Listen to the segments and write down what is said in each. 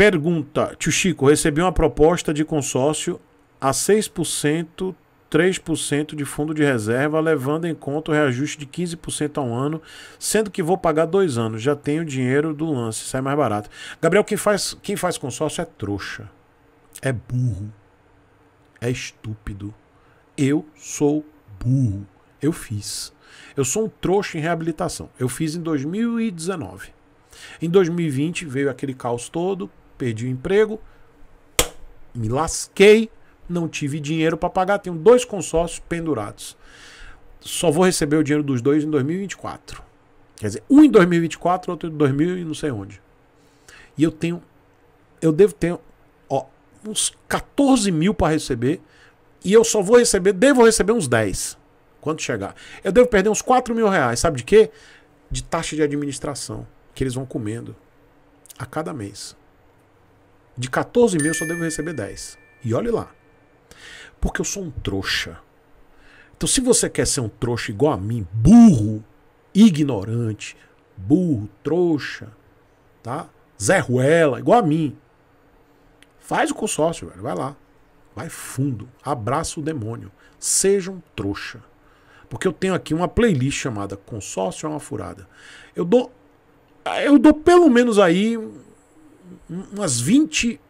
Pergunta: Tio Chico, recebi uma proposta de consórcio a 6%, 3% de fundo de reserva, levando em conta o reajuste de 15% ao ano, sendo que vou pagar dois anos. Já tenho dinheiro do lance, sai mais barato. Gabriel, quem faz, quem faz consórcio é trouxa, é burro, é estúpido. Eu sou burro. Eu fiz. Eu sou um trouxa em reabilitação. Eu fiz em 2019. Em 2020 veio aquele caos todo, perdi o emprego, me lasquei, não tive dinheiro para pagar, tenho dois consórcios pendurados. Só vou receber o dinheiro dos dois em 2024. Quer dizer, um em 2024, outro em 2000 e não sei onde. E eu tenho, eu devo ter ó, uns 14 mil para receber e eu só vou receber, devo receber uns 10 quando chegar. Eu devo perder uns 4 mil reais, sabe de quê? De taxa de administração que eles vão comendo a cada mês. De 14 mil eu só devo receber 10. E olhe lá. Porque eu sou um trouxa. Então, se você quer ser um trouxa igual a mim, burro, ignorante, burro, trouxa, tá? Zé Ruela, igual a mim, faz o consórcio, velho. Vai lá. Vai fundo. Abraça o demônio. Seja um trouxa. Porque eu tenho aqui uma playlist chamada Consórcio é uma Furada. Eu dou. Eu dou pelo menos aí umas 20,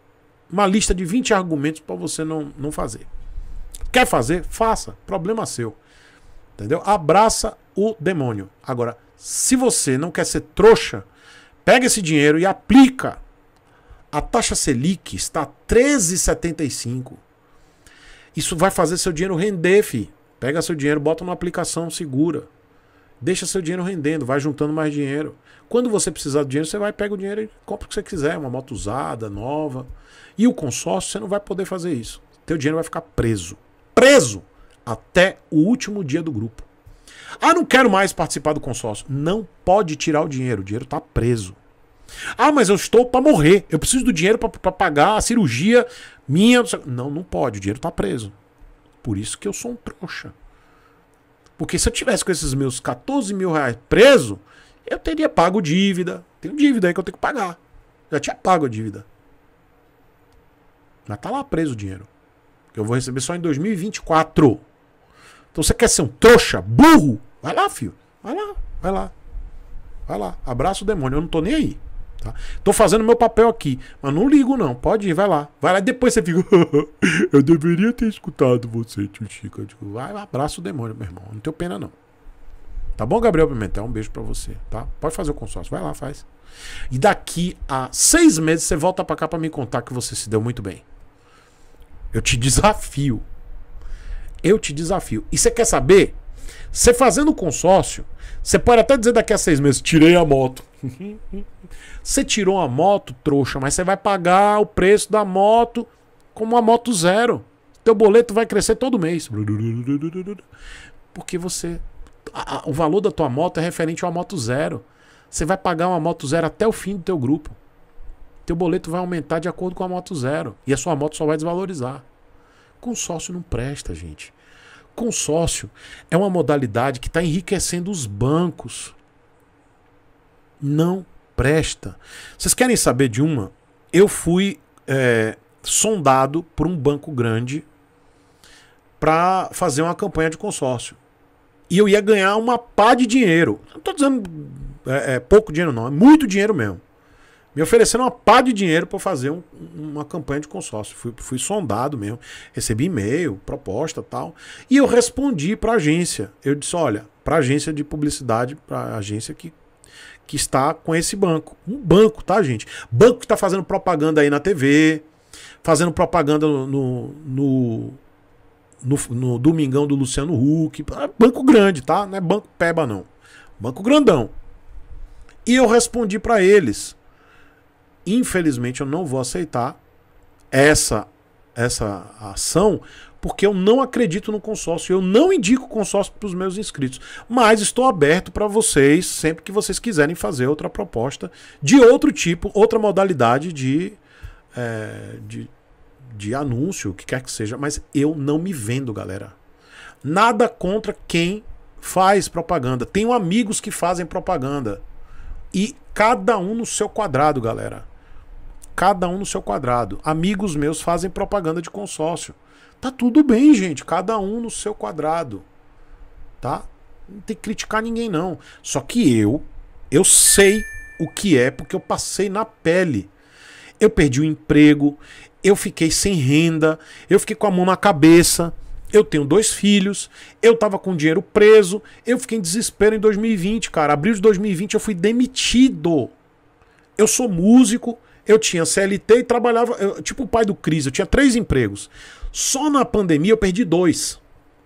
uma lista de 20 argumentos para você não, não fazer. Quer fazer? Faça. Problema seu. Entendeu? Abraça o demônio. Agora, se você não quer ser trouxa, pega esse dinheiro e aplica. A taxa Selic está 13,75. Isso vai fazer seu dinheiro render, fi. Pega seu dinheiro, bota numa aplicação segura. Deixa seu dinheiro rendendo, vai juntando mais dinheiro. Quando você precisar de dinheiro, você vai, pega o dinheiro e compra o que você quiser, uma moto usada, nova. E o consórcio, você não vai poder fazer isso. Teu dinheiro vai ficar preso. Preso! Até o último dia do grupo. Ah, não quero mais participar do consórcio. Não pode tirar o dinheiro, o dinheiro está preso. Ah, mas eu estou para morrer, eu preciso do dinheiro para pagar a cirurgia minha. Não, não pode, o dinheiro está preso. Por isso que eu sou um trouxa. Porque se eu tivesse com esses meus 14 mil reais preso, eu teria pago dívida. Tenho dívida aí que eu tenho que pagar. Já tinha pago a dívida. Mas tá lá preso o dinheiro. Que eu vou receber só em 2024. Então você quer ser um trouxa, burro? Vai lá, filho. Vai lá, vai lá. Vai lá. Abraça o demônio. Eu não tô nem aí. Tá? Tô fazendo meu papel aqui, mas não ligo não. Pode ir, vai lá. Vai lá depois você fica. eu deveria ter escutado você, tio Chica. Eu vai, abraça o demônio, meu irmão. Não tenho pena não. Tá bom, Gabriel Pimentel? Um beijo para você, tá? Pode fazer o consórcio, vai lá, faz. E daqui a seis meses você volta para cá para me contar que você se deu muito bem. Eu te desafio. Eu te desafio. E você quer saber? Você fazendo o consórcio, você pode até dizer daqui a seis meses: tirei a moto. você tirou a moto, trouxa, mas você vai pagar o preço da moto como uma moto zero. Teu boleto vai crescer todo mês. Porque você. A, a, o valor da tua moto é referente a uma moto zero. Você vai pagar uma moto zero até o fim do teu grupo. Teu boleto vai aumentar de acordo com a moto zero. E a sua moto só vai desvalorizar. Consórcio não presta, gente. Consórcio é uma modalidade que está enriquecendo os bancos não presta. Vocês querem saber de uma? Eu fui é, sondado por um banco grande para fazer uma campanha de consórcio. E eu ia ganhar uma pá de dinheiro. Não estou dizendo é, é, pouco dinheiro, não. É muito dinheiro mesmo. Me ofereceram uma pá de dinheiro para fazer um, uma campanha de consórcio. Fui, fui sondado mesmo. Recebi e-mail, proposta tal. E eu respondi para a agência. Eu disse: olha, para a agência de publicidade, para a agência que que está com esse banco. Um banco, tá, gente? Banco que está fazendo propaganda aí na TV, fazendo propaganda no, no, no, no Domingão do Luciano Huck. É banco grande, tá? Não é banco peba, não. Banco grandão. E eu respondi para eles. Infelizmente, eu não vou aceitar essa essa ação porque eu não acredito no consórcio, eu não indico consórcio para os meus inscritos, mas estou aberto para vocês sempre que vocês quiserem fazer outra proposta de outro tipo, outra modalidade de, é, de, de anúncio, o que quer que seja, mas eu não me vendo, galera. Nada contra quem faz propaganda. Tenho amigos que fazem propaganda. E cada um no seu quadrado, galera cada um no seu quadrado. Amigos meus fazem propaganda de consórcio. Tá tudo bem, gente, cada um no seu quadrado. Tá? Não tem que criticar ninguém não. Só que eu eu sei o que é porque eu passei na pele. Eu perdi o emprego, eu fiquei sem renda, eu fiquei com a mão na cabeça, eu tenho dois filhos, eu tava com dinheiro preso, eu fiquei em desespero em 2020, cara. Abril de 2020 eu fui demitido. Eu sou músico, eu tinha CLT e trabalhava, eu, tipo o pai do Cris, eu tinha três empregos. Só na pandemia eu perdi dois.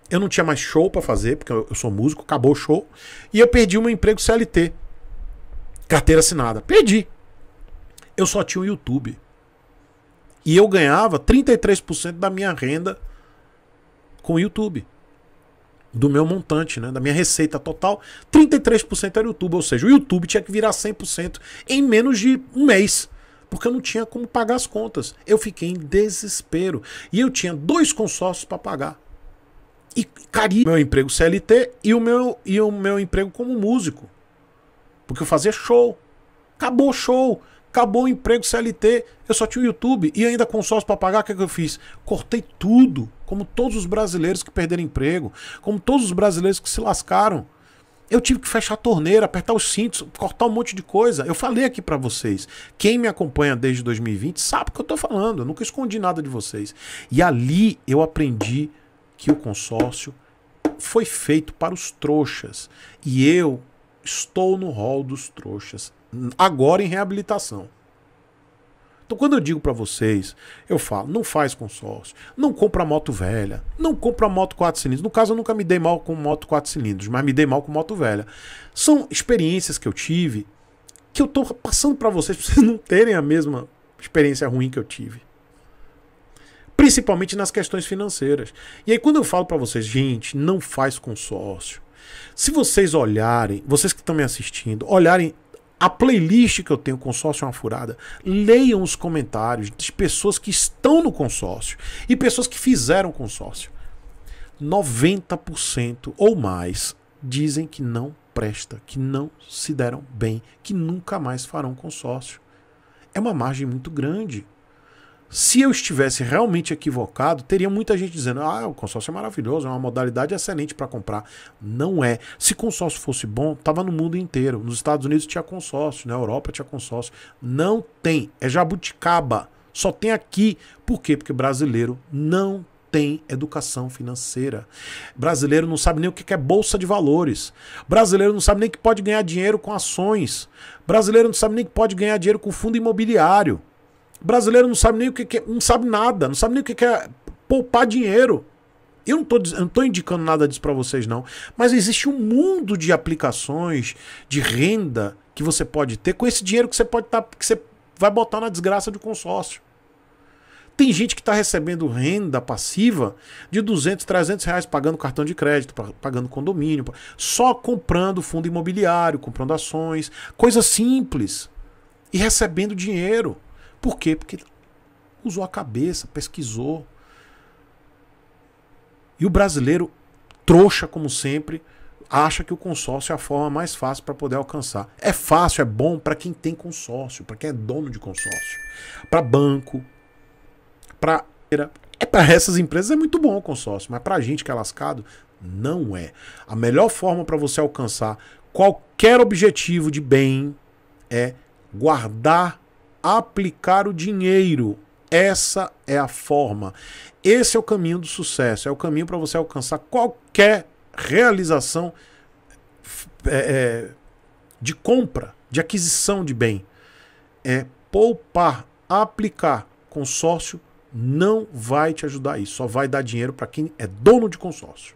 Eu não tinha mais show para fazer, porque eu, eu sou músico, acabou o show. E eu perdi o meu emprego CLT. Carteira assinada. Perdi. Eu só tinha o YouTube. E eu ganhava 33% da minha renda com o YouTube. Do meu montante, né? Da minha receita total, 33% era YouTube. Ou seja, o YouTube tinha que virar 100% em menos de um mês porque eu não tinha como pagar as contas. Eu fiquei em desespero. E eu tinha dois consórcios para pagar. E cari meu emprego CLT e o meu, e o meu emprego como músico. Porque eu fazia show. Acabou o show. Acabou o emprego CLT. Eu só tinha o YouTube e ainda consórcio para pagar. O que, é que eu fiz? Cortei tudo. Como todos os brasileiros que perderam emprego. Como todos os brasileiros que se lascaram. Eu tive que fechar a torneira, apertar os cintos, cortar um monte de coisa. Eu falei aqui para vocês. Quem me acompanha desde 2020 sabe o que eu tô falando. Eu nunca escondi nada de vocês. E ali eu aprendi que o consórcio foi feito para os trouxas. E eu estou no rol dos trouxas, agora em reabilitação. Então, quando eu digo para vocês, eu falo, não faz consórcio, não compra moto velha, não compra moto quatro cilindros. No caso, eu nunca me dei mal com moto quatro cilindros, mas me dei mal com moto velha. São experiências que eu tive que eu tô passando para vocês, pra vocês não terem a mesma experiência ruim que eu tive. Principalmente nas questões financeiras. E aí, quando eu falo para vocês, gente, não faz consórcio. Se vocês olharem, vocês que estão me assistindo, olharem a playlist que eu tenho, Consórcio é uma furada. Leiam os comentários de pessoas que estão no consórcio e pessoas que fizeram consórcio. 90% ou mais dizem que não presta, que não se deram bem, que nunca mais farão consórcio. É uma margem muito grande. Se eu estivesse realmente equivocado, teria muita gente dizendo: ah, o consórcio é maravilhoso, é uma modalidade excelente para comprar. Não é. Se consórcio fosse bom, estava no mundo inteiro. Nos Estados Unidos tinha consórcio, na Europa tinha consórcio. Não tem. É jabuticaba. Só tem aqui. Por quê? Porque brasileiro não tem educação financeira. Brasileiro não sabe nem o que é bolsa de valores. Brasileiro não sabe nem que pode ganhar dinheiro com ações. Brasileiro não sabe nem que pode ganhar dinheiro com fundo imobiliário brasileiro não sabe nem o que, que é, não sabe nada, não sabe nem o que, que é poupar dinheiro. Eu não estou indicando nada disso para vocês, não. Mas existe um mundo de aplicações, de renda que você pode ter com esse dinheiro que você pode estar. Tá, que você vai botar na desgraça de consórcio. Tem gente que está recebendo renda passiva de 200, 300 reais pagando cartão de crédito, pagando condomínio, só comprando fundo imobiliário, comprando ações, coisa simples e recebendo dinheiro. Por quê? Porque usou a cabeça, pesquisou. E o brasileiro, trouxa como sempre, acha que o consórcio é a forma mais fácil para poder alcançar. É fácil, é bom para quem tem consórcio, para quem é dono de consórcio. Para banco, para é para essas empresas é muito bom o consórcio, mas para a gente que é lascado, não é. A melhor forma para você alcançar qualquer objetivo de bem é guardar aplicar o dinheiro. Essa é a forma. Esse é o caminho do sucesso. É o caminho para você alcançar qualquer realização é, é, de compra, de aquisição de bem. É poupar, aplicar. Consórcio não vai te ajudar isso. Só vai dar dinheiro para quem é dono de consórcio.